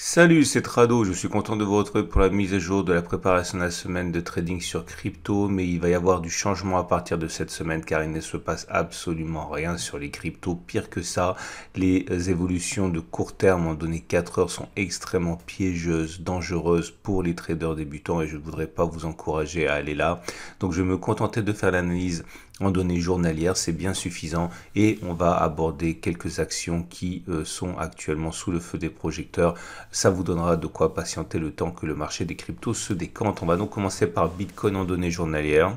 Salut, c'est Trado. Je suis content de vous retrouver pour la mise à jour de la préparation de la semaine de trading sur crypto, mais il va y avoir du changement à partir de cette semaine car il ne se passe absolument rien sur les cryptos. Pire que ça, les évolutions de court terme en données 4 heures sont extrêmement piégeuses, dangereuses pour les traders débutants et je ne voudrais pas vous encourager à aller là. Donc je vais me contenter de faire l'analyse en données journalières, c'est bien suffisant et on va aborder quelques actions qui euh, sont actuellement sous le feu des projecteurs. Ça vous donnera de quoi patienter le temps que le marché des cryptos se décante. On va donc commencer par Bitcoin en données journalières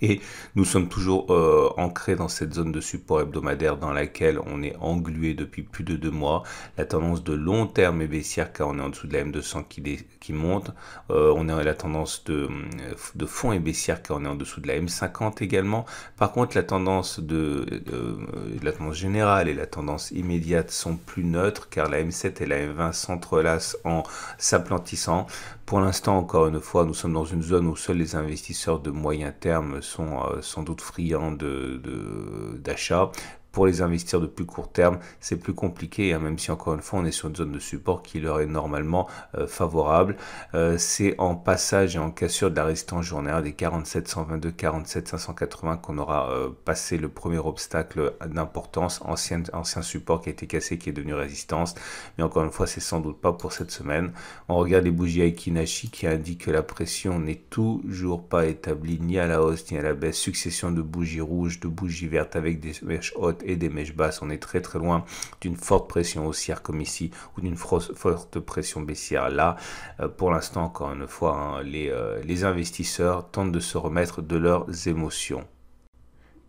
et nous sommes toujours euh, ancrés dans cette zone de support hebdomadaire dans laquelle on est englué depuis plus de deux mois. La tendance de long terme est baissière car on est en dessous de la M200 qui, qui monte. Euh, on est la tendance de, fonds euh, fond et baissière car on est en dessous de la M50 également. Par contre, la tendance, de, euh, la tendance générale et la tendance immédiate sont plus neutres car la M7 et la M20 s'entrelacent en s'aplantissant. Pour l'instant, encore une fois, nous sommes dans une zone où seuls les investisseurs de moyen terme sont sans doute friands d'achat. De, pour les investir de plus court terme, c'est plus compliqué, hein, même si encore une fois on est sur une zone de support qui leur est normalement euh, favorable. Euh, c'est en passage et en cassure de la résistance journalière des 47 122, 47 580 qu'on aura euh, passé le premier obstacle d'importance, ancien, support qui a été cassé, qui est devenu résistance. Mais encore une fois, c'est sans doute pas pour cette semaine. On regarde les bougies Aikinashi qui indiquent que la pression n'est toujours pas établie ni à la hausse ni à la baisse. Succession de bougies rouges, de bougies vertes avec des mèches hautes et des mèches basses. On est très très loin d'une forte pression haussière comme ici ou d'une forte pression baissière là. Euh, pour l'instant, encore une fois, hein, euh, les, investisseurs tentent de se remettre de leurs émotions.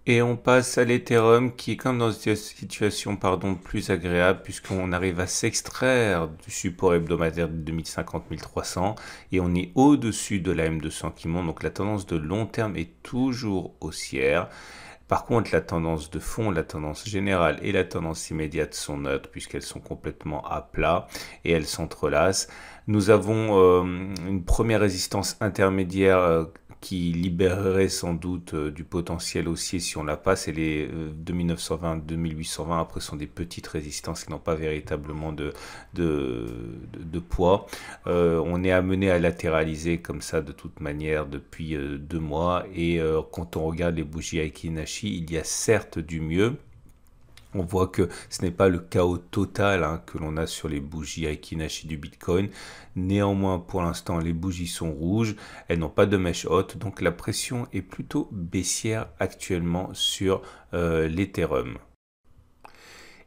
Et on passe à l'Ethereum qui est comme dans une situation pardon, plus agréable puisqu'on arrive à s'extraire du support hebdomadaire de 2050-1300 et on est au-dessus de la M200 qui monte. Donc la tendance de long terme est toujours haussière. Par contre, la tendance de fond, la tendance générale et la tendance immédiate sont neutres puisqu'elles sont complètement à plat et elles s'entrelacent. Nous avons euh, une première résistance intermédiaire euh, qui libérerait sans doute euh, du potentiel haussier si on la passe, et les 2920-2820 après sont des petites résistances qui n'ont pas véritablement de, de, poids. Euh, on est amené à latéraliser comme ça de toute manière depuis euh, deux mois, et quand on regarde les bougies Aikinashi, il y a certes du mieux, on voit que ce n'est pas le chaos total hein, que l'on a sur les bougies Aikinashi du Bitcoin. Néanmoins, pour l'instant, les bougies sont rouges, elles n'ont pas de mèche haute, donc la pression est plutôt baissière actuellement sur euh, l'Ethereum.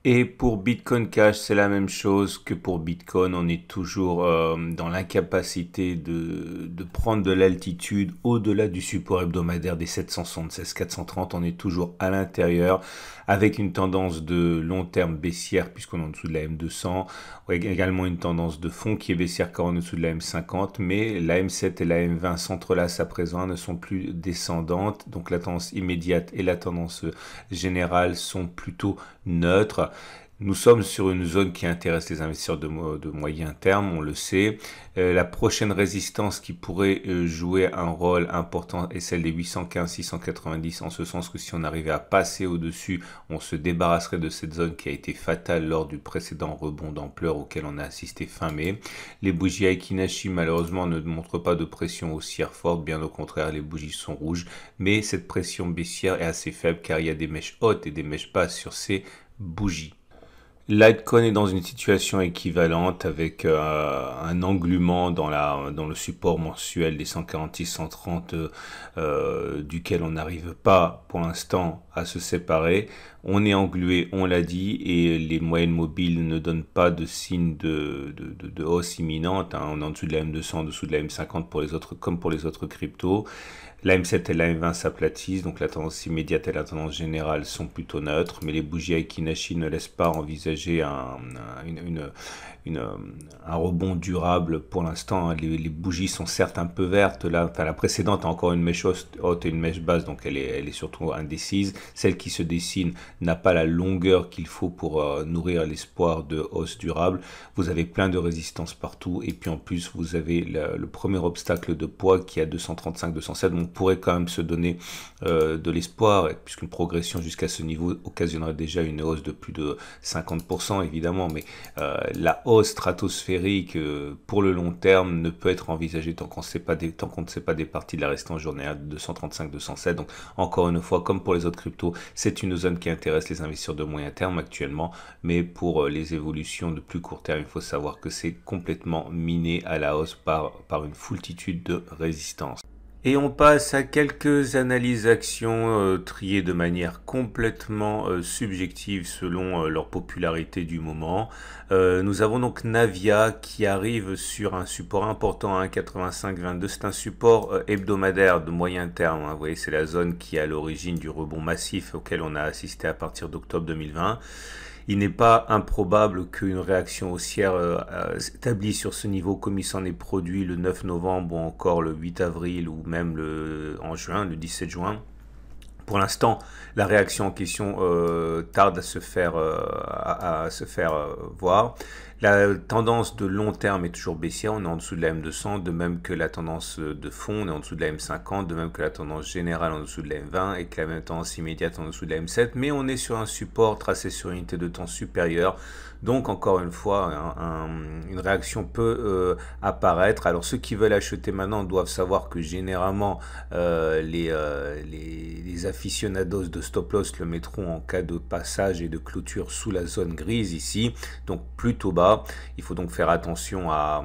Et pour Bitcoin Cash, c'est la même chose que pour Bitcoin. On est toujours euh, dans l'incapacité de, de, prendre de l'altitude au-delà du support hebdomadaire des 776-430. On est toujours à l'intérieur avec une tendance de long terme baissière puisqu'on est en dessous de la M200, également une tendance de fond qui est baissière car on est en dessous de la M50, mais la M7 et la M20 s'entrelacent à présent, ne sont plus descendantes, donc la tendance immédiate et la tendance générale sont plutôt neutres. Nous sommes sur une zone qui intéresse les investisseurs de, moyen terme, on le sait. Euh, la prochaine résistance qui pourrait euh, jouer un rôle important est celle des 815-690, en ce sens que si on arrivait à passer au-dessus, on se débarrasserait de cette zone qui a été fatale lors du précédent rebond d'ampleur auquel on a assisté fin mai. Les bougies Aikinashi, malheureusement, ne montrent pas de pression haussière forte, bien au contraire, les bougies sont rouges, mais cette pression baissière est assez faible car il y a des mèches hautes et des mèches basses sur ces bougies. Litecoin est dans une situation équivalente avec euh, un englument dans, la, dans le support mensuel des 146-130 euh, euh, duquel on n'arrive pas pour l'instant à se séparer. On est englué, on l'a dit, et les moyennes mobiles ne donnent pas de signe de, de, hausse imminente. Hein. On est en dessous de la M200, en dessous de la M50 pour les autres, comme pour les autres cryptos. La M7 et la M20 s'aplatissent, donc la tendance immédiate et la tendance générale sont plutôt neutres, mais les bougies Aikinashi ne laissent pas envisager un, euh, rebond durable pour l'instant. Hein. Les, bougies sont certes un peu vertes, là, la précédente a encore une mèche haute et une mèche basse, donc elle est, surtout indécise. Celle qui se dessine n'a pas la longueur qu'il faut pour euh, nourrir l'espoir de hausse durable. Vous avez plein de résistances partout, et puis en plus, vous avez le, premier obstacle de poids qui a 235-207, on pourrait quand même se donner euh, de l'espoir, puisqu'une progression jusqu'à ce niveau occasionnerait déjà une hausse de plus de 50%, évidemment, mais euh, la hausse stratosphérique euh, pour le long terme ne peut être envisagée tant qu'on qu'on ne sait pas des parties de la restante journée 235-207. Donc, encore une fois, comme pour les autres cryptos, c'est une zone qui intéresse les investisseurs de moyen terme actuellement, mais pour les évolutions de plus court terme, il faut savoir que c'est complètement miné à la hausse par, par une foultitude de résistances. Et on passe à quelques analyses actions euh, triées de manière complètement euh, subjective selon euh, leur popularité du moment. nous avons donc Navia qui arrive sur un support important, à hein, 85-22. C'est un support hebdomadaire de moyen terme. Hein. vous voyez, c'est la zone qui est à l'origine du rebond massif auquel on a assisté à partir d'octobre 2020 il n'est pas improbable qu'une réaction haussière euh, euh, s'établisse sur ce niveau comme il s'en est produit le 9 novembre ou encore le 8 avril ou même le, en juin, le 17 juin. Pour l'instant, la réaction en question euh, tarde à se faire, à, se faire voir. La tendance de long terme est toujours baissière, on est en dessous de la M200, de même que la tendance de fond, on est en dessous de la M50, de même que la tendance générale en dessous de la M20 et que la même tendance immédiate en dessous de la M7, mais on est sur un support tracé sur une unité de temps supérieure, donc encore une fois, une réaction peut euh, apparaître. Alors ceux qui veulent acheter maintenant doivent savoir que généralement euh, les, euh, les, les, aficionados de stop loss le mettront en cas de passage et de clôture sous la zone grise ici, donc plutôt bas il faut donc faire attention à,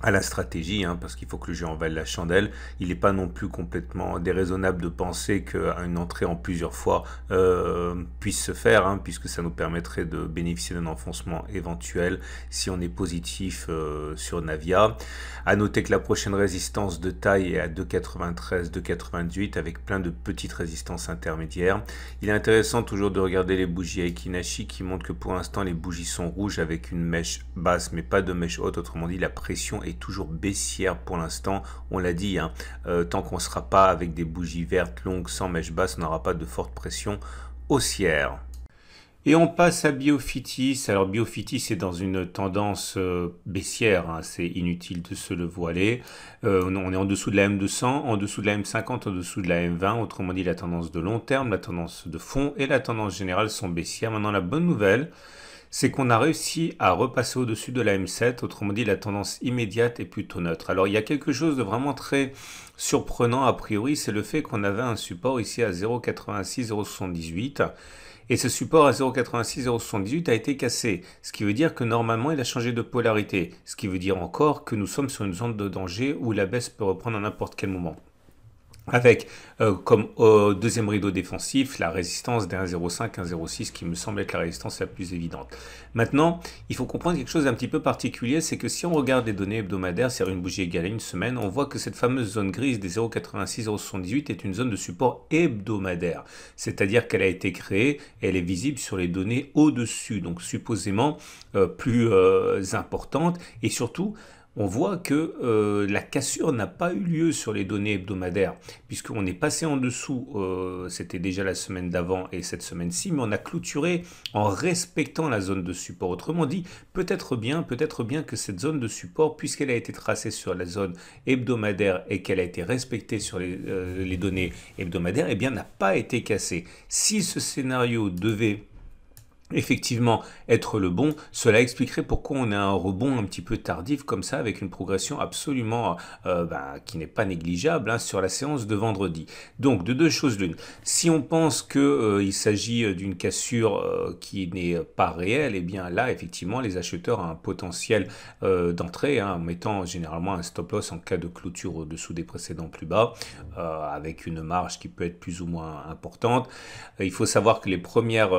à la stratégie, hein, parce qu'il faut que le jeu en la chandelle. Il n'est pas non plus complètement déraisonnable de penser qu'une entrée en plusieurs fois euh, puisse se faire, hein, puisque ça nous permettrait de bénéficier d'un enfoncement éventuel si on est positif euh, sur Navia. A noter que la prochaine résistance de taille est à 2,93, 2,98 avec plein de petites résistances intermédiaires. Il est intéressant toujours de regarder les bougies à qui montrent que pour l'instant les bougies sont rouges avec une mèche basse mais pas de mèche haute, autrement dit la pression est toujours baissière pour l'instant. On l'a dit, hein, euh, tant qu'on ne sera pas avec des bougies vertes longues sans mèche basse, on n'aura pas de forte pression haussière. Et on passe à Biofitis. Alors Biofitis est dans une tendance euh, baissière, hein. c'est inutile de se le voiler. Euh, on est en dessous de la M200, en dessous de la M50, en dessous de la M20. Autrement dit, la tendance de long terme, la tendance de fond et la tendance générale sont baissières. Maintenant, la bonne nouvelle, c'est qu'on a réussi à repasser au-dessus de la M7, autrement dit la tendance immédiate est plutôt neutre. Alors il y a quelque chose de vraiment très surprenant a priori, c'est le fait qu'on avait un support ici à 0,86, 0,78. Et ce support à 0,86, 0,78 a été cassé, ce qui veut dire que normalement il a changé de polarité, ce qui veut dire encore que nous sommes sur une zone de danger où la baisse peut reprendre à n'importe quel moment avec euh, comme deuxième rideau défensif la résistance d'un 0,5, 106 qui me semble être la résistance la plus évidente. Maintenant, il faut comprendre quelque chose d'un petit peu particulier, c'est que si on regarde les données hebdomadaires, c'est-à-dire une bougie égale à une semaine, on voit que cette fameuse zone grise des 0,86, 0,78 est une zone de support hebdomadaire, c'est-à-dire qu'elle a été créée, elle est visible sur les données au-dessus, donc supposément euh, plus euh, importante, et surtout, on voit que euh, la cassure n'a pas eu lieu sur les données hebdomadaires, puisqu'on est passé en dessous, euh, c'était déjà la semaine d'avant et cette semaine-ci, mais on a clôturé en respectant la zone de support. Autrement dit, peut-être bien, peut-être bien que cette zone de support, puisqu'elle a été tracée sur la zone hebdomadaire et qu'elle a été respectée sur les, euh, les données hebdomadaires, eh bien, n'a pas été cassée. Si ce scénario devait effectivement être le bon, cela expliquerait pourquoi on a un rebond un petit peu tardif comme ça, avec une progression absolument euh, euh, bah, qui n'est pas négligeable hein, sur la séance de vendredi. Donc de deux choses l'une. Si on pense qu'il euh, il s'agit d'une cassure qui n'est pas réelle, et eh bien là effectivement les acheteurs ont un potentiel d'entrée, hein, en mettant généralement un stop loss en cas de clôture au-dessous des précédents plus bas, avec une marge qui peut être plus ou moins importante. Il faut savoir que les premières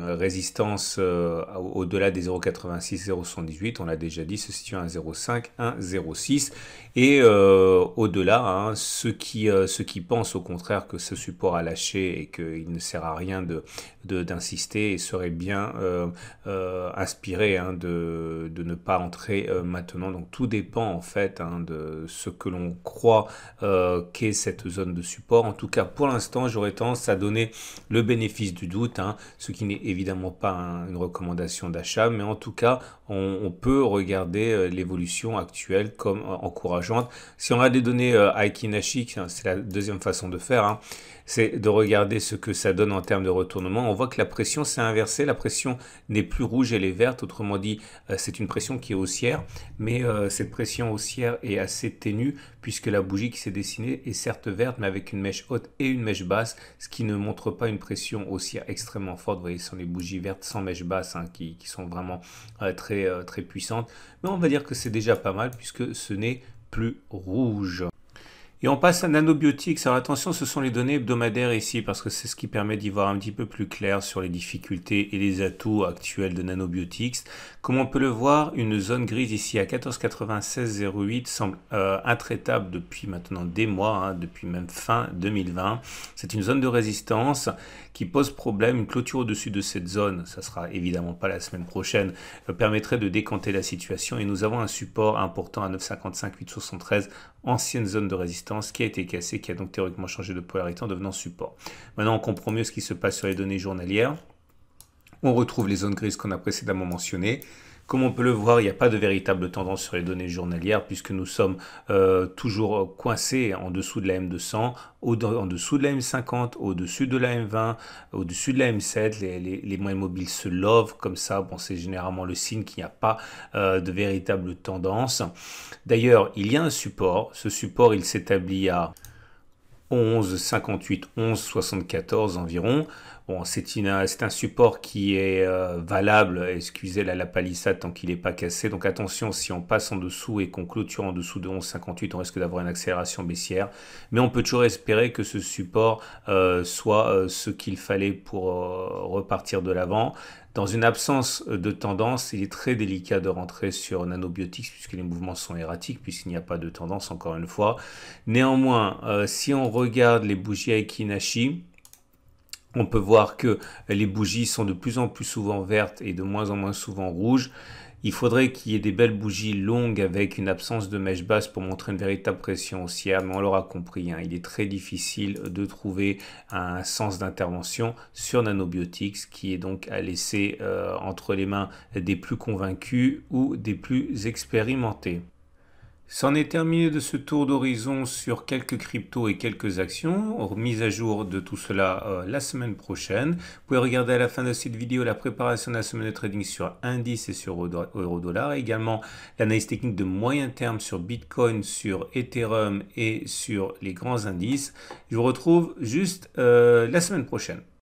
résistances euh, au-delà des 0,86, 0,78, on l'a déjà dit, se situe à 0,5 1,06. Et euh, au-delà, hein, ceux, qui, euh, ceux qui pensent au contraire que ce support a lâché et qu'il ne sert à rien d'insister de, seraient bien inspirés hein, de, ne pas entrer maintenant. Donc tout dépend en fait hein, de ce que l'on croit qu'est cette zone de support. En tout cas, pour l'instant, j'aurais tendance à donner le bénéfice du doute, ce qui n'est évidemment pas une recommandation d'achat, mais en tout cas, on, peut regarder euh, l'évolution actuelle comme euh, encourageante. Si on a des données à euh, hein, c'est la deuxième façon de faire, hein, c'est de regarder ce que ça donne en termes de retournement. On voit que la pression s'est inversée, la pression n'est plus rouge, elle est verte, autrement dit, euh, c'est une pression qui est haussière, mais euh, cette pression haussière est assez ténue puisque la bougie qui s'est dessinée est certes verte, mais avec une mèche haute et une mèche basse, ce qui ne montre pas une pression haussière extrêmement forte. Vous voyez, ce sont les bougies vertes sans mèche basse hein, qui, sont vraiment euh, très, très puissantes. Mais on va dire que c'est déjà pas mal puisque ce n'est plus rouge. Et on passe à nanobiotics. Alors attention, ce sont les données hebdomadaires ici parce que c'est ce qui permet d'y voir un petit peu plus clair sur les difficultés et les atouts actuels de nanobiotics. Comme on peut le voir, une zone grise ici à 14,96,08 semble euh, intraitable depuis maintenant des mois, hein, depuis même fin 2020. C'est une zone de résistance qui pose problème. Une clôture au-dessus de cette zone, ça sera évidemment pas la semaine prochaine, euh, permettrait de décanter la situation. Et nous avons un support important à 9,55, 8,73, ancienne zone de résistance qui a été cassé, qui a donc théoriquement changé de polarité en devenant support. Maintenant, on comprend mieux ce qui se passe sur les données journalières. On retrouve les zones grises qu'on a précédemment mentionnées. Comme on peut le voir, il n'y a pas de véritable tendance sur les données journalières puisque nous sommes euh, toujours coincés en dessous de la M200, au en dessous de la M50, au-dessus de la M20, au-dessus de la M7. Les, moyens mobiles se lovent comme ça. Bon, c'est généralement le signe qu'il n'y a pas euh, de véritable tendance. D'ailleurs, il y a un support. Ce support, il s'établit à 11,58, 11,74 environ. Bon, c'est c'est un support qui est euh, valable, excusez la, la palissade tant qu'il n'est pas cassé. Donc attention, si on passe en dessous et qu'on clôture en dessous de 11,58, on risque d'avoir une accélération baissière. Mais on peut toujours espérer que ce support euh, soit euh, ce qu'il fallait pour repartir de l'avant. Dans une absence de tendance, il est très délicat de rentrer sur Nanobiotics puisque les mouvements sont erratiques, puisqu'il n'y a pas de tendance encore une fois. Néanmoins, si on regarde les bougies à on peut voir que les bougies sont de plus en plus souvent vertes et de moins en moins souvent rouges. Il faudrait qu'il y ait des belles bougies longues avec une absence de mèche basse pour montrer une véritable pression haussière, ah, mais on l'aura compris, hein. il est très difficile de trouver un sens d'intervention sur Nanobiotics qui est donc à laisser euh, entre les mains des plus convaincus ou des plus expérimentés. C'en est terminé de ce tour d'horizon sur quelques cryptos et quelques actions. Mise à jour de tout cela euh, la semaine prochaine. Vous pouvez regarder à la fin de cette vidéo la préparation de la semaine de trading sur indices et sur euro-dollar. Également l'analyse technique de moyen terme sur Bitcoin, sur Ethereum et sur les grands indices. Je vous retrouve juste euh, la semaine prochaine.